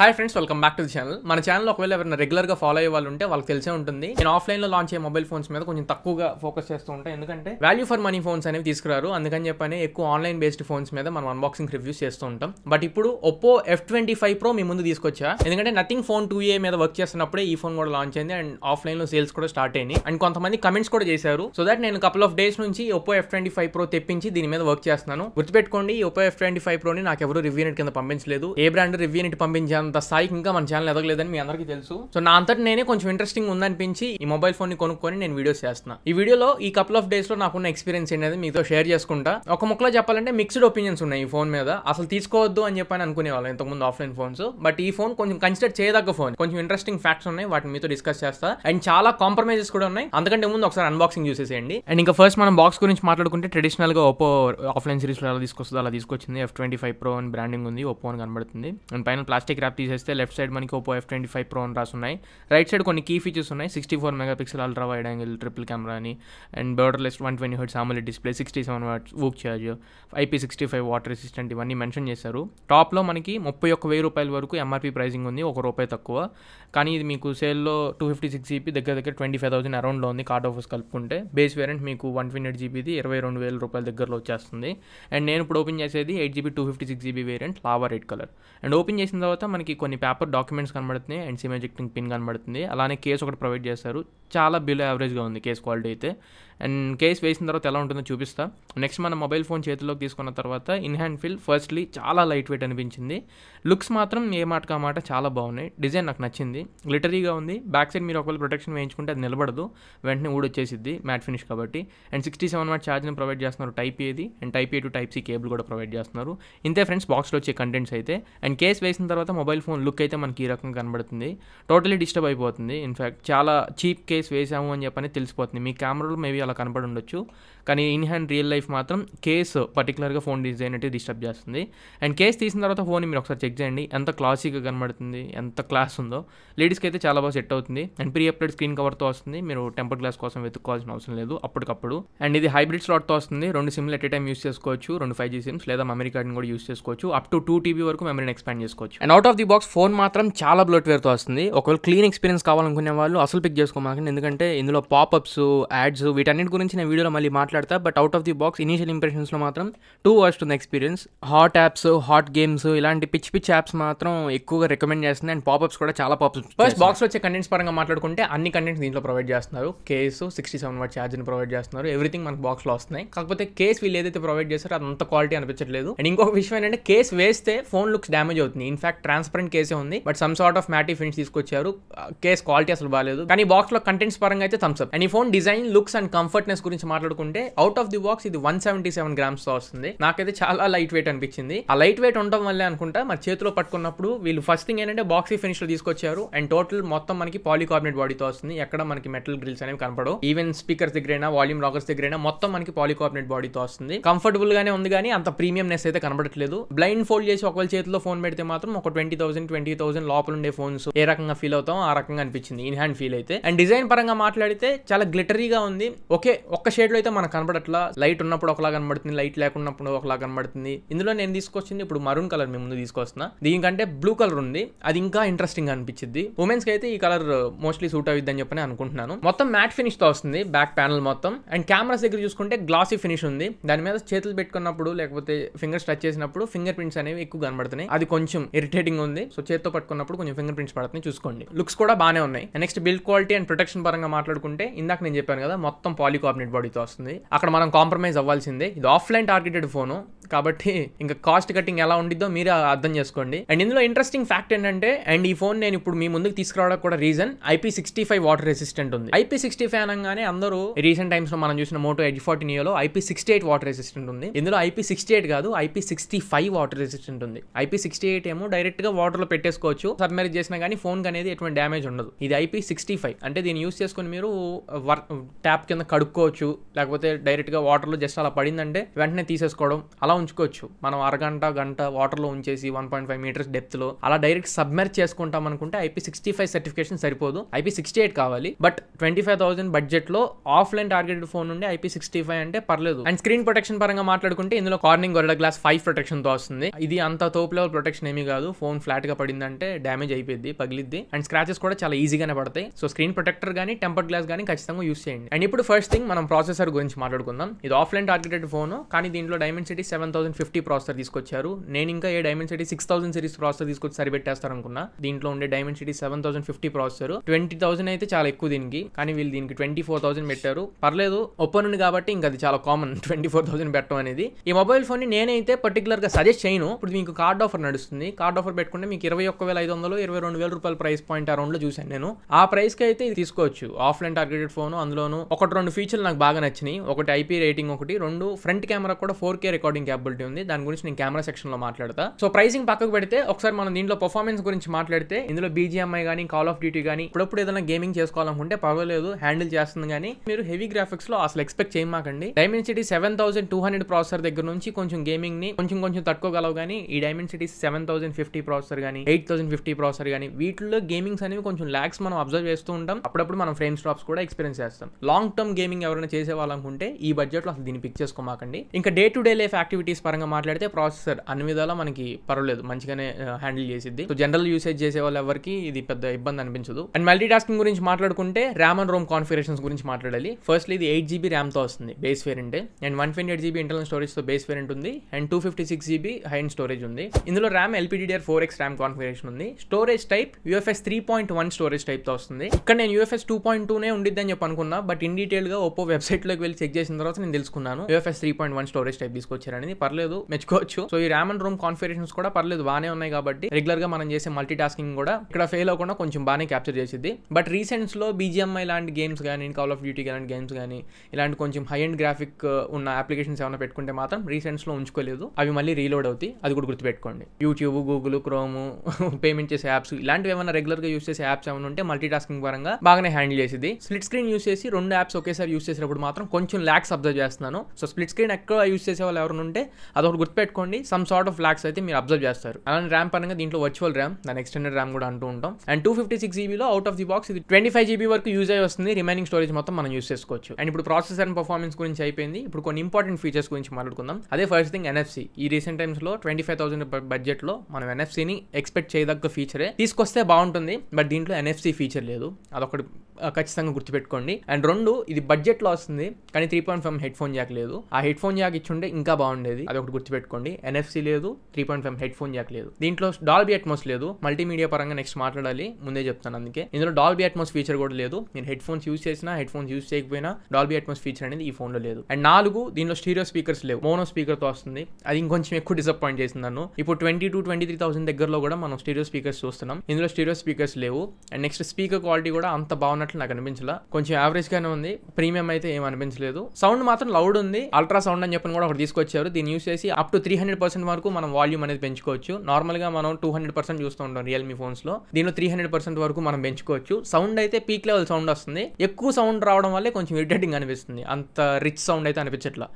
hi friends welcome back to the channel మన channel ఒకవేళ ఎవరైనా రెగ్యులర్గా ఫాలో అయ్యే వాళ్ళు ఉంటే వాళ్ళకి తెలిసే ఉంటుంది నేను ఆఫ్లైన్లో లాంచ్ అయ్యే మొబైల్ ఫోన్స్ మీద కొంచెం తక్కువగా ఫోకస్ చేస్తూ ఉంటాయి ఎందుకంటే వాల్యూ ఫర్ మనీ ఫోన్స్ అనేవి తీసుకురారు అందుకని చెప్పని ఎక్కువ ఆన్లైన్ బేస్డ్ ఫోన్స్ మీద మనం అన్బాక్సింగ్ రివ్యూస్ చేస్తూ ఉంటాం బట్ ఇప్పుడు Oppo F twenty five pro మీ ముందు తీసుకొచ్చా ఎందుకంటే నథింగ్ ఫోన్ టూ ఏ మీద వర్క్ చేస్తున్నప్పుడే ఈ ఫోన్ కూడా లాంచ్ అయింది అండ్ ఆఫ్లైన్లో సేల్స్ కూడా స్టార్ట్ అయ్యాయి అండ్ కొంతమంది కమెంట్స్ కూడా చేశారు సో దట్ నేను కపుల్ ఆఫ్ డేస్ నుంచి Oppo F twenty five pro తెప్పించి దీని మీద వర్క్ చేస్తున్నాను గుర్తుపెట్టుకోండి ఈ ఒప్పో ఎఫ్ ట్వంటీ ఫైవ్ ప్రోని నాకు ఎవరు రివ్యూ కింద పంపించలేదు ఏ బ్రాండ్ రివ్యూ పంపించాను అంత స్థాయికి ఇంకా మన ఛానల్ ఎదగలేదని మీ అందరికీ తెలుసు సో నా అంతటి నేనే కొంచెం ఇంట్రెస్టింగ్ ఉందనిపించి ఈ మొబైల్ ఫోన్ ని కొనుక్కొని నేను వీడియోస్ చేస్తున్నా ఈ వీడియోలో ఈ కపుల్ ఆఫ్ డేస్ లో నాకున్న ఎక్స్పీరియన్స్ అనేది మీతో షేర్ చేసుకుంటా ఒక ముక్కలో చెప్పాలంటే మిక్స్డ్ ఒపీనియన్స్ ఉన్నాయి ఈ ఫోన్ మీద అసలు తీసుకోవద్దు అని చెప్పని అనుకునేవాళ్ళు ఇంతకుముందు ఆఫ్లైన్ ఫోన్స్ బట్ ఈ ఫోన్ కొంచెం కన్సిడర్ చేయదగ్గ ఫోన్ కొంచెం ఇంట్రెస్టింగ్ ఫ్యాక్ట్స్ ఉన్నాయి వాటిని మీతో డిస్కస్ చేస్తా అండ్ చాలా కాంప్రమైజెస్ కూడా ఉన్నాయి అందుకంటే ముందు ఒకసారి అన్బాక్సింగ్ చూసేసేయండి అండ్ ఇంకా ఫస్ట్ మనం బాక్స్ గురించి మాట్లాడుకుంటే ట్రెడిషనల్ గా ఒప్పో ఆఫ్లైన్ సిరీస్ లో ఎలా తీసుకొస్తుంది అలా తీసుకొచ్చింది ఎఫ్ ట్వంటీ ఫైవ్ ప్రో అని బ్రాండింగ్ ఉంది ఒప్పో అని కనబడుతుంది అండ్ పైన ప్లాస్టిక్ ట్యాప్ తీసేస్తే లెఫ్ట్ సైడ్ మనకి Oppo F twenty five pro అని రాసున్నాయి రైట్ సైడ్ కొన్ని కీ ఫీచర్స్ ఉన్నాయి sixty four megapixel ultra wide angle triple camera అని and borderless one twenty hertz AMOLED display sixty seven watts VOOC charge IP sixty five water resistant ఇవన్నీ mention చేశారు టాప్లో మనకి ముప్పై ఒక్క వెయ్యి రూపాయల వరకు ఎంఆర్పీ ప్రైసింగ్ ఉంది ఒక రూపాయి తక్కువ కానీ ఇది మీకు సేల్లో టూ ఫిఫ్టీ సిక్స్ జీబీ దగ్గర దగ్గర ట్వంటీ ఫైవ్ థౌసండ్ అరౌండ్లో ఉంది కార్డ్ ఆఫర్స్ కలుపుకుంటే బేస్ వేరియంట్ మీకు వన్ ట్వంటీ ఎయిట్ జీబీది ఇరవై రెండు వేల రూపాయల దగ్గరలో వచ్చేస్తుంది అండ్ నేను ఇప్పుడు ఓపెన్ చేసేది eight GB two fifty six GB variant lava red colour and open చేసిన తర్వాత మనకి కొన్ని పేపర్ డాక్యుమెంట్స్ కనబడుతున్నాయి అండ్ సిమ్ ఎజెక్టింగ్ పిన్ కనబడుతుంది అలానే కేసు ఒకటి ప్రొవైడ్ చేస్తారు చాలా బిలో యావరేజ్గా ఉంది కేసు క్వాలిటీ అయితే అండ్ కేసు వేసిన తర్వాత ఎలా ఉంటుందో చూపిస్తా నెక్స్ట్ మన మొబైల్ ఫోన్ చేతిలోకి తీసుకున్న తర్వాత ఇన్ హ్యాండ్ ఫిల్ ఫస్ట్లీ చాలా లైట్ వెయిట్ అనిపించింది లుక్స్ మాత్రం ఏ మాట చాలా బాగున్నాయి డిజైన్ నాకు నచ్చింది లిటరీగా ఉంది బ్యాక్ సైడ్ మీరు ఒకవేళ ప్రొటెక్షన్ వేయించుకుంటే అది నిలబడదు వెంటనే ఊడొచ్చేసిద్ది మ్యాట్ ఫినిష్ కాబట్టి అండ్ సిక్స్టీ సెవెన్ మ్యాట్ ఛార్జ్ని ప్రొవైడ్ చేస్తున్నారు టైప్ ఏది and type A to type C cable కూడా ప్రొవైడ్ చేస్తున్నారు ఇంతే ఫ్రెండ్స్ బాక్స్లో వచ్చే కంటెంట్స్ అయితే అండ్ కేసు వేసిన తర్వాత మొబైల్ మొబైల్ ఫోన్ లుక్ అయితే మనకి ఈ రకంగా కనబడుతుంది టోటలీ డిస్టర్బ్ అయిపోతుంది ఇన్ఫ్యాక్ట్ చాలా చీప్ కేస్ వేసాము అని చెప్పని తెలిసిపోతుంది మీ కెమెరాలో మేబీ అలా కనబడి ఉండొచ్చు కానీ ఇన్ హ్యాండ్ రియల్ లైఫ్ మాత్రం కేస్ పర్టికులర్గా ఫోన్ డిజైన్ అయితే డిస్టర్బ్ చేస్తుంది అండ్ కేస్ తీసిన తర్వాత ఫోన్ మీరు ఒకసారి చెక్ చేయండి ఎంత క్లాసీగా కనబడుతుంది ఎంత క్లాస్ ఉందో లేడీస్కి అయితే చాలా బాగా సెట్ అవుతుంది అండ్ ప్రీ అప్లైడ్ స్క్రీన్ కవర్తో వస్తుంది మీరు టెంపర్ గ్లాస్ కోసం వెతుక్కోవాల్సిన అవసరం లేదు అప్పటికప్పుడు అండ్ ఇది హైబ్రిడ్ స్లాట్తో వస్తుంది రెండు సిమ్లు ఎట్ టైం యూస్ చేసుకోవచ్చు రెండు ఫైవ్ జీ సిమ్స్ లేదా మెమరీ కార్డ్ని కూడా యూస్ చేసుకోవచ్చు అప్ టు టూ టీబీ వరకు మెమరీని ఎక్స్పాండ్ చేసుకోవచ్చు and out of the box phone మాత్రం చాలా బ్లోట్వేర్తో వస్తుంది ఒకవేళ క్లీన్ ఎక్స్పీరియన్స్ కావాలనుకునే వాళ్ళు అసలు పిక్ చేసుకోమాకండి ఎందుకంటే ఇందులో పాపప్స్ యాడ్స్ వీటన్నిటి గురించి నేను వీడియోలో మళ్ళీ మాట్లాడతా but out of the box initial ఇంప్రెషన్స్లో మాత్రం టూ వర్స్ట్ ఉంది experience hot apps hot games ఇలాంటి పిచ్ పిచ్ యాప్స్ మాత్రం ఎక్కువగా రికమెండ్ చేస్తుంది అండ్ పాపప్స్ కూడా చాలా పాపప్స్ ఫస్ట్ బాక్స్ వచ్చే కంటెంట్స్ పరంగా మాట్లాడుకుంటే అన్ని కంటెంట్స్ దీంట్లో ప్రొవైడ్ చేస్తున్నారు కేసు సిక్స్టీ సెవెన్ వాట్ ఛార్జర్ని ప్రొవైడ్ చేస్తున్నారు ఎవ్రీథింగ్ మనకు బాక్స్లో వస్తున్నాయి కాకపోతే కేస్ వీళ్ళు ఏదైతే ప్రొవైడ్ చేస్తారో అది అంత క్వాలిటీ అనిపించట్లేదు అండ్ ఇంకొక విషయం ఏంటంటే కేస్ వేస్తే ఫోన్ లుక్స్ డ్యామేజ్ అవుతుంది ఇన్ఫాక్ట్ ట్రాన్స్ ట్రాన్స్పరెంట్ కేసే ఉంది but some sort of matte finish తీసుకొచ్చారు కేస్ uh, క్వాలిటీ అసలు బాగాలేదు కానీ బాక్స్ లో కంటెంట్స్ పరంగా అయితే థమ్స్అప్ అప్ అండ్ ఈ ఫోన్ డిజైన్ లుక్స్ అండ్ కంఫర్ట్నెస్ గురించి మాట్లాడుకుంటే అవుట్ ఆఫ్ ది బాక్స్ ఇది వన్ సెవెంటీ సెవెన్ గ్రామ్స్ తో వస్తుంది నాకైతే చాలా లైట్ వెయిట్ అనిపించింది ఆ లైట్ వెయిట్ ఉండటం వల్లే అనుకుంటా మరి చేతిలో పట్టుకున్నప్పుడు వీళ్ళు ఫస్ట్ థింగ్ ఏంటంటే ఈ ఫినిష్ లో తీసుకొచ్చారు అండ్ టోటల్ మొత్తం మనకి పాలికార్బనేట్ బాడీతో వస్తుంది ఎక్కడ మనకి మెటల్ గ్రిల్స్ అనేవి కనపడవు ఈవెన్ స్పీకర్స్ దగ్గరైనా వాల్యూమ్ లాగర్స్ దగ్గరైనా మొత్తం మనకి పాలికార్బనేట్ బాడీతో వస్తుంది కంఫర్టబుల్ గానే ఉంది కానీ అంత ప్రీమియం నెస్ అయితే కనబడట్లేదు బ్లైండ్ ఫోల్డ్ చేసి ఒకవేళ చేతిలో ఫోన్ పెడితే మాత్రం ఒక ట్వంటీ థౌసండ్ ట్వంటీ థౌసండ్ లోపల ఉండే ఫోన్స్ ఏ రకంగా ఫీల్ అవుతాం ఆ రకంగా అనిపించింది ఇన్ హ్యాండ్ ఫీల్ అయితే అండ్ డిజైన్ పరంగా మాట్లాడితే చాలా గ్లిటరీగా ఉంది ఓకే ఒక్క షేడ్ లో అయితే మనకు కనబడట్లా లైట్ ఉన్నప్పుడు ఒకలా కనబడుతుంది లైట్ లేకున్నప్పుడు ఒకలా కనబడుతుంది ఇందులో నేను తీసుకొచ్చింది ఇప్పుడు మరూన్ కలర్ మీ ముందు తీసుకొస్తున్నా దీనికంటే బ్లూ కలర్ ఉంది అది ఇంకా ఇంట్రెస్టింగ్ అనిపించింది ఉమెన్స్ కి అయితే ఈ కలర్ మోస్ట్లీ సూట్ అని చెప్పని అనుకుంటున్నాను మొత్తం మ్యాట్ ఫినిష్ తో వస్తుంది బ్యాక్ ప్యానల్ మొత్తం అండ్ కెమెరాస్ దగ్గర చూసుకుంటే గ్లాసీ ఫినిష్ ఉంది దాని మీద చేతులు పెట్టుకున్నప్పుడు లేకపోతే ఫింగర్స్ టచ్ చేసినప్పుడు ఫింగర్ ప్రింట్స్ అనేవి ఎక్కువ కనబడుతున్నాయి అది కొంచెం ఇరిటేటింగ్ ఉంది ఉంది సో చేత్తో పట్టుకున్నప్పుడు కొంచెం ఫింగర్ ప్రింట్స్ పడుతుంది చూసుకోండి లుక్స్ కూడా బాగానే ఉన్నాయి next build quality and protection పరంగా మాట్లాడుకుంటే ఇందాక నేను చెప్పాను కదా మొత్తం పాలికార్బనేట్ బాడీతో వస్తుంది అక్కడ మనం కాంప్రమైజ్ అవ్వాల్సిందే ఇది ఆఫ్లైన్ టార్గెటెడ్ ఫోను కాబట్టి ఇంకా కాస్ట్ కటింగ్ ఎలా ఉండిద్దో మీరు అర్థం చేసుకోండి అండ్ ఇందులో ఇంట్రెస్టింగ్ ఫ్యాక్ట్ ఏంటంటే అండ్ ఈ ఫోన్ నేను ఇప్పుడు మీ ముందుకు తీసుకురావడానికి కూడా reason IP sixty five water resistant ఉంది ఐపీ సిక్స్టీ ఫైవ్ అనగానే అందరూ రీసెంట్ టైమ్స్ లో మనం చూసిన మోటో ఎయిట్ ఫార్టీ నియోలో IP sixty eight water resistant ఉంది ఇందులో ఐపీ సిక్స్టీ ఎయిట్ కాదు IP sixty five water resistant ఉంది ఐపీ సిక్స్టీ ఎయిట్ ఏమో డైరెక్ట్ గా వాటర్ లో పెట్టేసుకోవచ్చు సబ్మెరిజ్ చేసినా కానీ ఫోన్ అనేది ఎటువంటి డ్యామేజ్ ఉండదు ఇది ఐపీ సిక్స్టీ ఫైవ్ అంటే దీన్ని యూస్ చేసుకుని మీరు ట్యాప్ కింద కడుక్కోవచ్చు లేకపోతే డైరెక్ట్ గా వాటర్ లో జస్ట్ అలా పడిందంటే వెంటనే తీసేసుకోవడం అలా ఉంచుకోవచ్చు మనం అరగంట గంట వాటర్లో ఉంచేసి వన్ పాయింట్ ఫైవ్ మీటర్స్ డెప్త్లో అలా డైరెక్ట్ సబ్మెర్ చేసుకుంటాం అనుకుంటే ఐపీ సిక్స్టీ ఫైవ్ సర్టిఫికేషన్ సరిపోదు ఐపీ సిక్స్టీ ఎయిట్ కావాలి బట్ ట్వంటీ ఫైవ్ థౌసండ్ బడ్జెట్లో ఆఫ్లైన్ టార్గెటెడ్ ఫోన్ నుండి ఐపీ సిక్స్టీ ఫైవ్ అంటే పర్లేదు అండ్ స్క్రీన్ ప్రొటెక్షన్ పరంగా మాట్లాడుకుంటే ఇందులో కార్నింగ్ గొరడ గ్లాస్ ఫైవ్ ప్రొటెక్షన్తో వస్తుంది ఇది అంత తోపు లెవెల్ ప్రొటెక్షన్ ఏమీ కాదు ఫోన్ ఫ్లాట్గా పడిందంటే డ్యామేజ్ అయిపోయింది పగిలిద్ది అండ్ స్క్రాచెస్ కూడా చాలా ఈజీగానే పడతాయి సో స్క్రీన్ ప్రొటెక్టర్ కానీ టెంపర్ గ్లాస్ కానీ ఖచ్చితంగా యూస్ చేయండి అండ్ ఇప్పుడు ఫస్ట్ థింగ్ మనం ప్రాసెసర్ గురించి మాట్లాడుకుందాం ఇది ఆఫ్లైన్ టార్గెటెడ్ ఫోన్ కానీ దీంట్లో Dimensity seven thousand fifty processor తీసుకొచ్చారు నేను ఇంకా ఏ Dimensity six thousand series processor తీసుకొచ్చి సరిపెట్టేస్తారు అనుకున్నా దీంట్లో ఉండే Dimensity seven thousand fifty processor twenty thousand అయితే చాలా ఎక్కువ దీనికి కానీ వీళ్ళు దీనికి ట్వంటీ ఫోర్ థౌసండ్ పెట్టారు పర్లేదు ఓపెన్ ఉంది కాబట్టి ఇంకా అది చాలా కామన్ ట్వంటీ ఫోర్ థౌసండ్ పెట్టడం అనేది ఈ మొబైల్ ఫోన్ ని నేనైతే పర్టికులర్ గా సజెస్ట్ చేయను ఇప్పుడు మీకు కార్డ్ ఆఫర్ నడుస్తుంది కార్డ్ ఆఫర్ పెట్టుకుంటే మీకు ఇరవై ఒక్క వేల ఐదు వందలు ఇరవై రెండు వేల రూపాయల ప్రైస్ పాయింట్ అరౌండ్ లో చూశాను నేను ఆ ప్రైస్ కి అయితే ఇది తీసుకోవచ్చు ఆఫ్లైన్ టార్గెటెడ్ ఫోన్ అందులోను ఒకటి రెండు ఫీచర్లు నాకు బాగా నచ్చినాయి ఒకటి ఐపీ రేటింగ్ ఒకటి రెండు ఫ్రంట్ కెమెరా కూడా ఫోర్ కే రికార్డింగ్ క్యాపబిలిటీ ఉంది దాని గురించి నేను కెమెరా సెక్షన్ లో మాట్లాడతా సో ప్రైసింగ్ పక్కకు పెడితే ఒకసారి మనం దీంట్లో పర్ఫార్మెన్స్ గురించి మాట్లాడితే ఇందులో బీజీఎంఐ కానీ కాల్ ఆఫ్ డ్యూటీ కానీ ఇప్పుడప్పుడు ఏదైనా గేమింగ్ చేసుకోవాలనుకుంటే పర్వాలేదు హ్యాండిల్ చేస్తుంది కానీ మీరు హెవీ గ్రాఫిక్స్ లో అసలు ఎక్స్పెక్ట్ చేయమాకండి city seven thousand two hundred processor దగ్గర నుంచి కొంచెం గేమింగ్ ని కొంచెం కొంచెం తట్టుకోగలవు కానీ ఈ city seven thousand fifty processor కానీ ఎయిట్ థౌసండ్ ఫిఫ్టీ ప్రాసెసర్ కానీ వీటిలో గేమింగ్స్ అనేవి కొంచెం ల్యాక్స్ మనం అబ్జర్వ్ చేస్తూ ఉంటాం అప్పుడప్పుడు మనం ఫ్రేమ్ స్టాప్స్ కూడా ఎక్స్పీరియన్స్ చేస్తాం లాంగ్ టర్మ్ గేమింగ్ ఎవరైనా చేసేవాలనుకుంటే ఈ బడ్జెట్ అసలు దీన్ని పిక్ చేసుకోమాకండి ఇంకా డే టు డే లైఫ్ కనెక్టివిటీస్ పరంగా మాట్లాడితే ప్రాసెసర్ అన్ని విధాలా మనకి పర్వాలేదు మంచిగానే హ్యాండిల్ చేసిద్ది సో జనరల్ యూసేజ్ చేసే వాళ్ళు ఎవరికి ఇది పెద్ద ఇబ్బంది అనిపించదు అండ్ మల్టీ టాస్కింగ్ గురించి మాట్లాడుకుంటే ర్యామ్ అండ్ రోమ్ కాన్ఫిగరేషన్స్ గురించి మాట్లాడాలి ఫస్ట్లీ ఇది ఎయిట్ జీబీ ర్యామ్ తో వస్తుంది base variant and one twenty eight GB internal స్టోరేజ్తో బేస్ వేరియంట్ ఉంది and two fifty six GB high storage ఉంది ఇందులో RAM LPDDR four X RAM configuration ఉంది storage type UFS three point one storage type తో వస్తుంది ఇక్కడ నేను UFS two point టూనే ఉండిద్దని చెప్పి అనుకున్నా బట్ ఇన్ గా ఒప్పో వెబ్సైట్లోకి వెళ్ళి చెక్ చేసిన తర్వాత నేను తెలుసుకున్నాను UFS three point one storage type తీసుకొచ్చారని అనేది పర్లేదు మెచ్చుకోవచ్చు సో ఈ ర్యామ్ అండ్ రోమ్ కాన్ఫిగరేషన్స్ కూడా పర్లేదు బాగానే ఉన్నాయి కాబట్టి రెగ్యులర్ గా మనం చేసే మల్టీ టాస్కింగ్ కూడా ఇక్కడ ఫెయిల్ అవ్వకుండా కొంచెం బాగానే క్యాప్చర్ చేసింది బట్ రీసెంట్స్ లో బీజిఎంఐ లాంటి గేమ్స్ కానీ కాల్ ఆఫ్ డ్యూటీ లాంటి గేమ్స్ కానీ ఇలాంటి కొంచెం హై అండ్ గ్రాఫిక్ ఉన్న అప్లికేషన్స్ ఏమైనా పెట్టుకుంటే మాత్రం రీసెంట్స్ లో ఉంచుకోలేదు అవి మళ్ళీ రీలోడ్ అవుతాయి అది కూడా గుర్తుపెట్టుకోండి యూట్యూబ్ గూగుల్ క్రోమ్ పేమెంట్ చేసే యాప్స్ ఇలాంటివి ఏమైనా రెగ్యులర్ గా యూస్ చేసే యాప్స్ ఏమైనా ఉంటే మల్టీ టాస్కింగ్ పరంగా బాగానే హ్యాండిల్ చేసింది స్ప్లిట్ స్క్రీన్ యూస్ చేసి రెండు యాప్స్ ఒకేసారి యూస్ చేసినప్పుడు మాత్రం కొంచెం ల్యాక్స్ అబ్జర్వ్ చేస్తున్నాను సో స్ప్లిట్ స్క్రీన్ ఎక్కువ యూస్ చేసే వాళ్ళు ఎవరు ఉంటే వస్తే అదొకటి గుర్తుపెట్టుకోండి సమ్ సార్ట్ ఆఫ్ ఫ్లాక్స్ అయితే మీరు అబ్జర్వ్ చేస్తారు అలానే ర్యామ్ పరంగా దీంట్లో వర్చువల్ ర్యామ్ దాని ఎక్స్టెండెడ్ ర్యామ్ కూడా అంటూ ఉంటాం అండ్ టూ ఫిఫ్టీ సిక్స్ జీబీలో అవుట్ ఆఫ్ ది బాక్స్ ఇది ట్వంటీ ఫైవ్ జీబీ వరకు యూజ్ అయ్యి వస్తుంది రిమైనింగ్ స్టోరేజ్ మొత్తం మనం యూస్ చేసుకోవచ్చు అండ్ ఇప్పుడు ప్రాసెసర్ అండ్ పర్ఫార్మెన్స్ గురించి అయిపోయింది ఇప్పుడు కొన్ని ఇంపార్టెంట్ ఫీచర్స్ గురించి మాట్లాడుకుందాం అదే ఫస్ట్ థింగ్ ఎన్ఎఫ్సీ ఈ రీసెంట్ టైమ్స్ లో ట్వంటీ ఫైవ్ థౌసండ్ బడ్జెట్ లో మనం ఎన్ఎఫ్సిని ఎక్స్పెక్ట్ చేయదగ్గ ఫీచరే తీసుకొస్తే బాగుంటుంది బట్ దీంట్లో ఎన్ఎఫ్సి ఫీచర్ లేదు అదొకటి ఖచ్చితంగా గుర్తుపెట్టుకోండి అండ్ రెండు ఇది బడ్జెట్లో వస్తుంది కానీ three point five headphone jack లేదు ఆ హెడ్ ఫోన్ జాక్ ఇచ్చుంటే ఇంకా బాగుండేది అనేది అది ఒకటి గుర్తుపెట్టుకోండి ఎన్ఎఫ్సి లేదు three point five headphone jack లేదు దీంట్లో డాల్బీ అట్మోస్ లేదు మల్టీమీడియా పరంగా నెక్స్ట్ మాట్లాడాలి ముందే చెప్తాను అందుకే ఇందులో డాల్బీ అట్మోస్ ఫీచర్ కూడా లేదు మీరు హెడ్ ఫోన్స్ యూస్ చేసినా హెడ్ ఫోన్స్ యూస్ చేయకపోయినా డాల్బీ అట్మోస్ ఫీచర్ అనేది ఈ ఫోన్లో లేదు అండ్ నాలుగు దీనిలో స్టీరియో స్పీకర్స్ లేవు మోనో స్పీకర్తో వస్తుంది అది ఇంకొంచెం ఎక్కువ డిసప్పాయింట్ చేసింది నన్ను ఇప్పుడు twenty two twenty three thousand దగ్గరలో కూడా మనం స్టీరియో స్పీకర్స్ చూస్తున్నాం ఇందులో స్టీరియో స్పీకర్స్ లేవు అండ్ నెక్స్ట్ స్పీకర్ క్వాలిటీ కూడా అంత బాగున్నట్లు నాకు అనిపించలే కొంచెం యావరేజ్ గానే ఉంది ప్రీమియం అయితే ఏం అనిపించలేదు సౌండ్ మాత్రం లౌడ్ ఉంది అల్ట్రా సౌండ్ అని చెప్పి కూడా ఒకటి తీసుకొచ్చారు దీన్ని యూస్ చేసి up to three hundred percent వరకు మనం వాల్యూమ్ అనేది పెంచుకోవచ్చు నార్మల్గా మనం టూ హండ్రెడ్ పర్సెంట్ చూస్తూ ఉంటాం రియల్మీ లో దీనిలో త్రీ హండ్రెడ్ పర్సెంట్ వరకు మనం పెంచుకోవచ్చు సౌండ్ అయితే పీక్ లెవెల్ సౌండ్ వస్తుంది ఎక్కువ సౌండ్ రావడం వల్లే కొంచెం ఇరిటేటింగ్ అనిపిస్తుంది అంత రిచ్ సౌండ్ అయితే అనిపించట్లా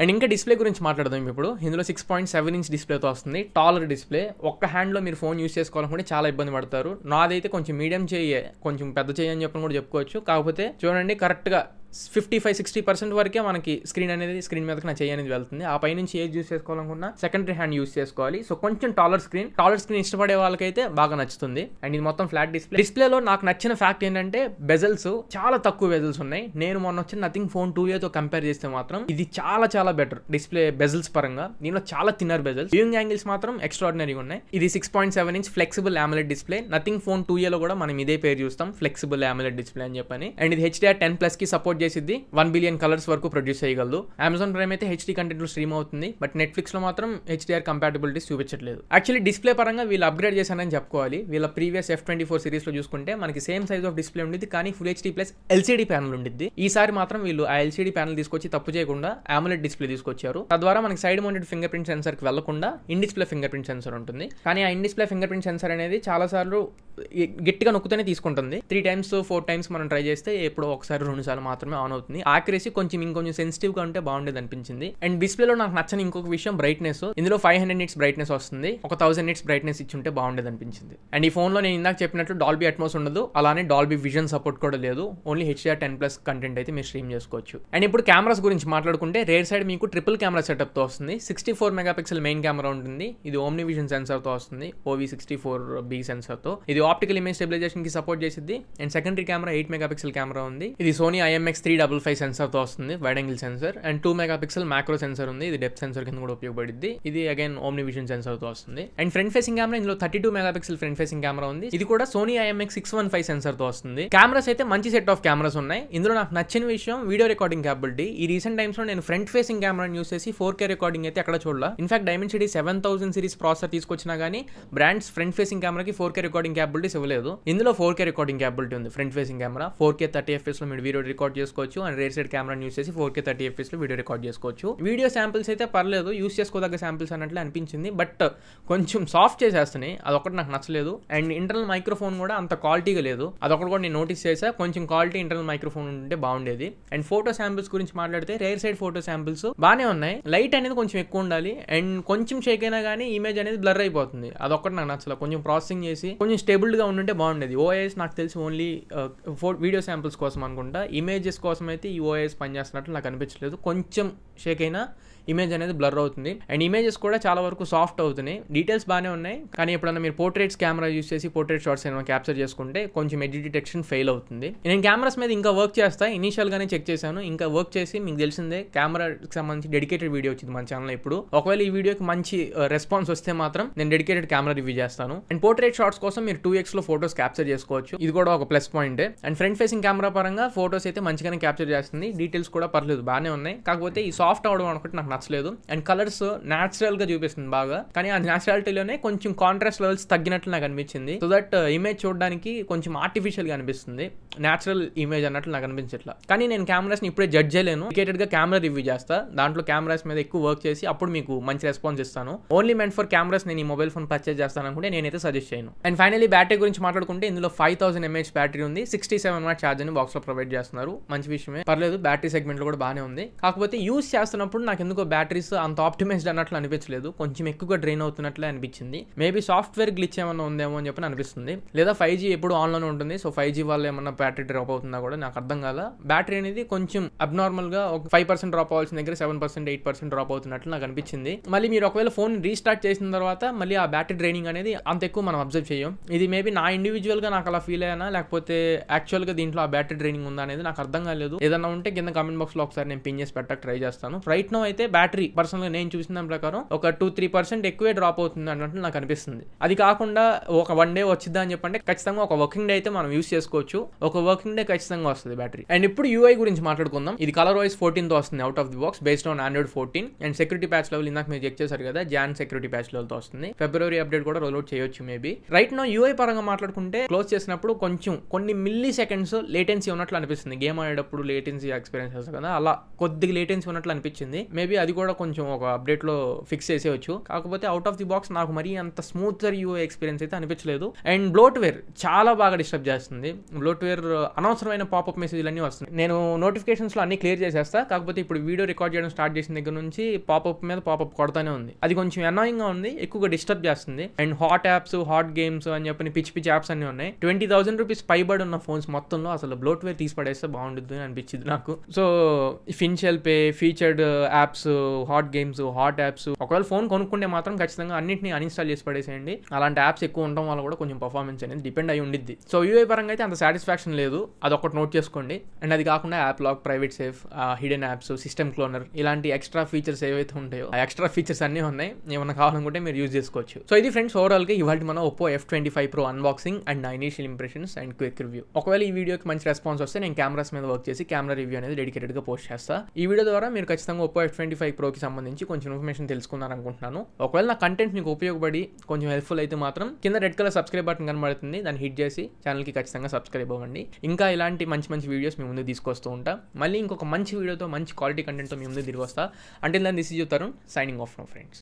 అండ్ ఇంకా డిస్ప్లే గురించి మాట్లాడదాం ఇప్పుడు ఇందులో సిక్స్ పాయింట్ సెవెన్ ఇంచ్ డిస్ప్లేతో వస్తుంది టాలర్ డిస్ప్లే ఒక్క హ్యాండ్లో మీరు ఫోన్ యూస్ చేసుకోవాలనుకుంటే చాలా ఇబ్బంది పడతారు నాదైతే కొంచెం మీడియం చేయే కొంచెం పెద్ద చేయని అని చెప్పని కూడా చెప్పుకోవచ్చు కాకపోతే చూడండి కరెక్ట్గా ఫిఫ్టీ ఫైవ్ సిక్స్టీ పర్సెంట్ వరకే మనకి స్క్రీన్ అనేది స్క్రీన్ మీదకి నా చేయనేది వెళ్తుంది ఆ పైనుంచి ఏది యూస్ చేసుకోవాలనుకున్నా సెకండరీ హ్యాండ్ యూస్ చేసుకోవాలి సో కొంచెం టాలర్ స్క్రీన్ టాలర్ స్క్రీన్ ఇష్టపడే వాళ్ళకైతే బాగా నచ్చుతుంది అండ్ ఇది మొత్తం ఫ్లాట్ డిస్ప్లే డిస్ప్లేలో నాకు నచ్చిన ఫ్యాక్ట్ ఏంటంటే బెజల్స్ చాలా తక్కువ బెజల్స్ ఉన్నాయి నేను మొన్న వచ్చిన నథింగ్ ఫోన్ టూ ఏతో కంపేర్ చేస్తే మాత్రం ఇది చాలా చాలా బెటర్ డిస్ప్లే బెజల్స్ పరంగా దీనిలో చాలా థిన్నర్ బెజల్స్ వ్యూయింగ్ యాంగిల్స్ మాత్రం ఎక్స్ట్రాడినరీ ఉన్నాయి ఇది six point seven inch flexible AMOLED display nothing phone two ఏలో కూడా మనం ఇదే పేరు చూస్తాం ఫ్లెక్సిబుల్ యామిలెట్ డిస్ప్లే అని చెప్పని అండ్ ఇది హెచ్డిఆర్ టెన్ ప్లస్ కి సపోర్ట్ చేసింది వన్ బిలియన్ కలర్స్ వరకు ప్రొడ్యూస్ చేయగలదు అమెజాన్ ప్రైమ్ అయితే హెచ్డీ కంటెంట్లు స్ట్రీమ్ అవుతుంది బట్ నెట్ఫ్లిక్స్లో మాత్రం హెచ్డీఆర్ కంపాటబిలిటీస్ చూపించట్లేదు యాక్చువల్లీ డిస్ప్లే పరంగా వీళ్ళు అప్గ్రేడ్ చేశానని చెప్పుకోవాలి వీళ్ళ ప్రీవియస్ ఎఫ్ ట్వంటీ ఫోర్ సిరీస్లో చూసుకుంటే మనకి సేమ్ సైజ్ ఆఫ్ డిస్ప్లే ఉండేది కానీ full HD plus LCD panel ఉండిద్ది ఈసారి మాత్రం వీళ్ళు ఆ ఎల్సీడీ ప్యానల్ తీసుకొచ్చి తప్పు చేయకుండా ఆమ్లెట్ డిస్ప్లే తీసుకొచ్చారు తద్వారా మనకి సైడ్ మౌంటెడ్ ఫింగర్ ప్రింట్ కి వెళ్లకుండా in display fingerprint sensor ఉంటుంది కానీ ఆ in display fingerprint sensor అనేది సార్లు గట్టిగా నొక్కుతూనే తీసుకుంటుంది త్రీ టైమ్స్ ఫోర్ టైమ్స్ మనం ట్రై చేస్తే ఎప్పుడో ఒకసారి రెండు సార్లు మాత్రమే ఫోన్ ఆన్ అవుతుంది ఆక్యురసీ కొంచెం ఇంకొంచెం సెన్సిటివ్గా ఉంటే బాగుండేది అనిపించింది అండ్ డిస్ప్లేలో నాకు నచ్చని ఇంకొక విషయం బ్రైట్నెస్ ఇందులో ఫైవ్ హండ్రెడ్ నిట్స్ బ్రైట్నెస్ వస్తుంది ఒక థౌసండ్ నిట్స్ బ్రైట్నెస్ ఉంటే బాగుండేది అనిపించింది అండ్ ఈ ఫోన్లో నేను ఇందాక చెప్పినట్లు డాల్బీ అట్మోస్ ఉండదు అలానే డాల్బీ విజన్ సపోర్ట్ కూడా లేదు only HR ten plus content అయితే మీరు స్ట్రీమ్ చేసుకోవచ్చు అండ్ ఇప్పుడు కెమెరాస్ గురించి మాట్లాడుకుంటే రేర్ సైడ్ మీకు ట్రిపుల్ కెమెరా సెటప్తో వస్తుంది sixty four pixel main camera ఉంటుంది ఇది ఓమ్ని విజన్ సెన్సర్తో వస్తుంది ఓవీ సిక్స్టీ ఫోర్ బి సెన్సర్తో ఇది ఆప్టికల్ ఇమేజ్ స్టెబిలైజేషన్ కి సపోర్ట్ చేసింది and secondary camera eight pixel camera ఉంది ఇది Sony IMX INX three double five సెన్సర్తో వస్తుంది wide angle sensor and two mega pixel macro sensor ఉంది ఇది డెప్ సెన్సర్ కింద కూడా ఉపయోగపడింది ఇది అగైన్ ఓమ్నివిజన్ సెన్సర్తో వస్తుంది అండ్ ఫ్రంట్ ఫేసింగ్ కెమెరా ఇందులో thirty two megapixel front facing camera ఉంది ఇది కూడా Sony IMX six one five సెన్సర్తో వస్తుంది కెమెరాస్ అయితే మంచి సెట్ ఆఫ్ కెమెరాస్ ఉన్నాయి ఇందులో నాకు నచ్చిన విషయం వీడియో రికార్డింగ్ క్యాబిలిటీ ఈ రీసెంట్ టైమ్స్లో నేను ఫ్రంట్ ఫేసింగ్ కెమెరాని యూస్ చేసి ఫోర్ కే రికార్డింగ్ అయితే ఎక్కడ చూడాల in fact city seven thousand series processor తీసుకొచ్చినా కానీ బ్రాండ్స్ ఫ్రంట్ ఫేసింగ్ కెమెరాకి ఫోర్ కే రికార్డింగ్ క్యాబిలిటీస్ ఇవ్వలేదు ఇందులో ఫోర్ కే రికార్డింగ్ క్యాబిలిటీ ఉంది front facing camera four K thirty FS లో మీరు వీడియో రికార్డ్ చేసుకోవచ్చు and rear side camera use చేసి ఫోర్ కే థర్టీ లో వీడియో రికార్డ్ చేసుకోవచ్చు వీడియో శాంపిల్స్ అయితే పర్లేదు యూస్ చేసుకోదగ్గ శాంపిల్స్ అన్నట్లు అనిపించింది బట్ కొంచెం సాఫ్ట్ చేసేస్తున్నాయి అదొకటి నాకు నచ్చలేదు అండ్ ఇంటర్నల్ మైక్రోఫోన్ కూడా అంత క్వాలిటీగా లేదు అదొకటి కూడా నేను నోటీస్ చేసా కొంచెం క్వాలిటీ ఇంటర్నల్ మైక్రోఫోన్ ఉంటే బాగుండేది అండ్ ఫోటో శాంపిల్స్ గురించి మాట్లాడితే రేర్ సైడ్ ఫోటో శాంపిల్స్ బాగానే ఉన్నాయి లైట్ అనేది కొంచెం ఎక్కువ ఉండాలి అండ్ కొంచెం షేక్ అయినా కానీ ఇమేజ్ అనేది బ్లర్ అయిపోతుంది అదొకటి నాకు నచ్చలేదు కొంచెం ప్రాసెసింగ్ చేసి కొంచెం స్టేబుల్గా ఉండుంటే బాగుండేది ఓఎస్ నాకు తెలిసి ఓన్లీ వీడియో శాంపిల్స్ కోసం అనుకుంటా ఇమేజ్ జస్టిస్ కోసం అయితే ఈ ఓఎస్ పనిచేస్తున్నట్టు నాకు అనిపించలేదు కొంచెం షేక్ అయినా ఇమేజ్ అనేది బ్లర్ అవుతుంది అండ్ ఇమేజెస్ కూడా చాలా వరకు సాఫ్ట్ అవుతున్నాయి డీటెయిల్స్ బాగానే ఉన్నాయి కానీ ఎప్పుడన్నా మీరు పోర్ట్రేట్స్ కెమెరా యూస్ చేసి పోర్ట్రేట్ షాట్స్ ఏమైనా క్యాప్చర్ చేసుకుంటే కొంచెం ఎడ్జ్ డిటెక్షన్ ఫెయిల్ అవుతుంది నేను కెమెరాస్ మీద ఇంకా వర్క్ చేస్తా ఇనీషియల్గానే చెక్ చేశాను ఇంకా వర్క్ చేసి మీకు తెలిసిందే కెమెరాకి సంబంధించి డెడికేటెడ్ వీడియో వచ్చింది మన ఛానల్ ఇప్పుడు ఒకవేళ ఈ వీడియోకి మంచి రెస్పాన్స్ uh, వస్తే మాత్రం నేను డెడికేటెడ్ కెమెరా రివ్యూ చేస్తాను అండ్ పోర్ట్రేట్ షాట్స్ కోసం మీరు టూ ఎక్స్లో ఫోటోస్ క్యాప్చర్ చేసుకోవచ్చు ఇది కూడా ఒక plus point and front facing camera పరంగా ఫోటోస్ అయితే మంచిగానే క్యాప్చర్ చేస్తుంది డీటెయిల్స్ కూడా పర్లేదు బాగానే ఉన్నాయి కాకపోతే ఈ సాఫ్ట్ అవడం అనుకుంటే నాకు నచ్చలేదు అండ్ కలర్స్ న్యాచురల్ గా చూపిస్తుంది బాగా కానీ ఆ న్యాచురాలిటీలోనే కొంచెం కాంట్రాస్ట్ లెవెల్స్ తగ్గినట్లు నాకు అనిపించింది సో దట్ ఇమేజ్ uh, చూడడానికి కొంచెం ఆర్టిఫిషియల్ గా అనిపిస్తుంది న్యాచురల్ ఇమేజ్ అన్నట్లు నాకు అనిపించట్లా కానీ నేను కెమెరాస్ ని ఇప్పుడే జడ్జ్ చేయలేను క్రికెటెడ్ గా కెమెరా రివ్యూ చేస్తా దాంట్లో కెమెరాస్ మీద ఎక్కువ వర్క్ చేసి అప్పుడు మీకు మంచి రెస్పాన్స్ ఇస్తాను ఓన్లీ మెంట్ ఫర్ కెమెరాస్ నేను ఈ మొబైల్ ఫోన్ పర్చేస్ చేస్తాను అనుకుంటే నేనైతే సజెస్ట్ చేయను అండ్ ఫైనలీ బ్యాటరీ గురించి మాట్లాడుకుంటే ఇందులో ఫైవ్ థౌసండ్ ఎంఏహెచ్ బ్యాటరీ ఉంది సిక్స్టీ సెవెన్ వాట్ ఛార్జ్ అని బాక్స్ లో ప్రొవైడ్ చేస్తున్నారు మంచి విషయమే పర్లేదు బ్యాటరీ సెగ్మెంట్ లో కూడా బాగానే ఉంది కాకపోతే యూస్ చేస్తున్నప్పుడు నాకు ఎందుకు ఎక్కువగా బ్యాటరీస్ అంత ఆప్టిమైజ్డ్ అన్నట్లు అనిపించలేదు కొంచెం ఎక్కువగా డ్రైన్ అవుతున్నట్లే అనిపించింది మేబీ సాఫ్ట్వేర్ గ్లిచ్ ఏమైనా ఉందేమో అని చెప్పి అనిపిస్తుంది లేదా ఫైవ్ జీ ఎప్పుడు ఆన్లైన్ ఉంటుంది సో ఫైవ్ జీ వల్ల ఏమన్నా బ్యాటరీ డ్రాప్ అవుతుందా కూడా నాకు అర్థం కాల బ్యాటరీ అనేది కొంచెం అబ్నార్మల్గా ఒక ఫైవ్ పర్సెంట్ డ్రాప్ అవ్వాల్సిన దగ్గర seven percent eight percent drop అవుతున్నట్లు నాకు అనిపించింది మళ్ళీ మీరు ఒకవేళ ఫోన్ రీస్టార్ట్ చేసిన తర్వాత మళ్ళీ ఆ బ్యాటరీ డ్రైనింగ్ అనేది అంత ఎక్కువ మనం అబ్జర్వ్ చేయం ఇది మేబీ నా గా నాకు అలా ఫీల్ అయినా లేకపోతే యాక్చువల్గా దీంట్లో ఆ బ్యాటరీ డ్రైనింగ్ ఉందా అనేది నాకు అర్థం కాలేదు ఏదన్నా ఉంటే కింద కామెంట్ బాక్స్లో ఒకసారి నేను పిన్ చేసి పెట్టక ట్రై చేస్తాను రైట్ నో అయితే బ్యాటరీ గా నేను చూసిన దాని ప్రకారం ఒక టూ త్రీ పర్సెంట్ ఎక్కువే డ్రాప్ అవుతుంది అన్నట్లు నాకు అనిపిస్తుంది అది కాకుండా ఒక వన్ డే వచ్చిందా అని చెప్పండి ఖచ్చితంగా ఒక వర్కింగ్ డే అయితే మనం యూస్ చేసుకోవచ్చు ఒక వర్కింగ్ డే ఖచ్చితంగా వస్తుంది బ్యాటరీ అండ్ ఇప్పుడు యూఐ గురించి మాట్లాడుకుందాం ఇది కలర్ వైజ్ ఫోర్టీన్తో వస్తుంది out of the box based on Android fourteen and security patch level ఇందాక మీరు చెక్ చేశారు కదా జాన్ సెక్యూరిటీ ప్యాచ్ లెవెల్తో వస్తుంది ఫిబ్రవరి అప్డేట్ కూడా రోల్అట్ చేయొచ్చు మేబీ రైట్ నా యూఐ పరంగా మాట్లాడుకుంటే క్లోజ్ చేసినప్పుడు కొంచెం కొన్ని మిల్లీ సెకండ్స్ లేటెన్సీ ఉన్నట్లు అనిపిస్తుంది గేమ్ ఆడేటప్పుడు లేటెన్సీ ఎక్స్పీరియన్స్ కదా అలా కొద్దిగా లేటెన్సీ ఉన్నట్లు అనిపించింది మేబీ అది కూడా కొంచెం ఒక అప్డేట్లో ఫిక్స్ చేసేయచ్చు కాకపోతే అవుట్ ఆఫ్ ది బాక్స్ నాకు మరీ అంత స్మూత్ యూఏ ఎక్స్పీరియన్స్ అయితే అనిపించలేదు అండ్ బ్లోట్వేర్ చాలా బాగా డిస్టర్బ్ చేస్తుంది బ్లోట్వేర్ అనవసరమైన పాపప్ మెసేజ్లు అన్నీ వస్తున్నాయి నేను నోటిఫికేషన్స్లో అన్ని క్లియర్ చేసేస్తా కాకపోతే ఇప్పుడు వీడియో రికార్డ్ చేయడం స్టార్ట్ చేసిన దగ్గర నుంచి పాపప్ మీద పాపప్ కొడతానే ఉంది అది కొంచెం అనాయింగ్గా ఉంది ఎక్కువగా డిస్టర్బ్ చేస్తుంది and hot apps hot games అని చెప్పని పిచ్చి పిచ్చి యాప్స్ అన్నీ ఉన్నాయి ట్వంటీ థౌసండ్ రూపీస్ పైబడి ఉన్న ఫోన్స్ మొత్తంలో అసలు బ్లోట్వేర్ తీసి పడేస్తే బాగుంటుంది అనిపించింది నాకు so financial pay featured apps hot games hot apps ఒకవేళ ఫోన్ కొనుక్కుంటే మాత్రం ఖచ్చితంగా అన్నింటిని అన్ఇన్స్టాల్ చేసి పడేసేయండి అలాంటి యాప్స్ ఎక్కువ ఉండడం వల్ల కూడా కొంచెం పర్ఫార్మెన్స్ అనేది డిపెండ్ అయి ఉండిద్ది సో యూఐ పరంగా అయితే అంత సాటిస్ఫాక్షన్ లేదు అది ఒకటి నోట్ చేసుకోండి అండ్ అది కాకుండా app lock private safe hidden apps system cloner ఇలాంటి ఎక్స్ట్రా ఫీచర్స్ ఏవైతే ఉంటాయో ఆ ఎక్స్ట్రా ఫీచర్స్ అన్నీ ఉన్నాయి ఏమైనా కావాలనుకుంటే మీరు యూజ్ చేసుకోవచ్చు సో ఇది ఫ్రెండ్స్ గా ఇవాళ మనం Oppo F twenty five pro unboxing and నా ఇంప్రెషన్స్ అండ్ క్విక్ రివ్యూ ఒకవేళ ఈ వీడియోకి మంచి రెస్పాన్స్ వస్తే నేను కెమెరాస్ మీద వర్క్ చేసి కెమెరా రివ్యూ అనేది గా పోస్ట్ చేస్తా ఈ వీడియో ద్వారా మీరు ఖచ్చితంగా Oppo F twenty five five ప్రోకి సంబంధించి కొంచెం ఇన్ఫర్మేషన్ అనుకుంటున్నాను ఒకవేళ నా కంటెంట్ మీకు ఉపయోగపడి కొంచెం హెల్ప్ఫుల్ అయితే మాత్రం కింద రెడ్ కలర్ సబ్స్క్రైబ్ బటన్ కనబడుతుంది దాన్ని హిట్ చేసి ఛానల్కి ఖచ్చితంగా సబ్స్క్రైబ్ అవ్వండి ఇంకా ఇలాంటి మంచి మంచి వీడియోస్ మీ ముందు తీసుకొస్తూ ఉంటా మళ్ళీ ఇంకొక మంచి వీడియోతో మంచి క్వాలిటీ కంటెంట్తో మీ ముందు తిరిగి వస్తా అంటే దాన్ని తీసి Tarun signing off no friends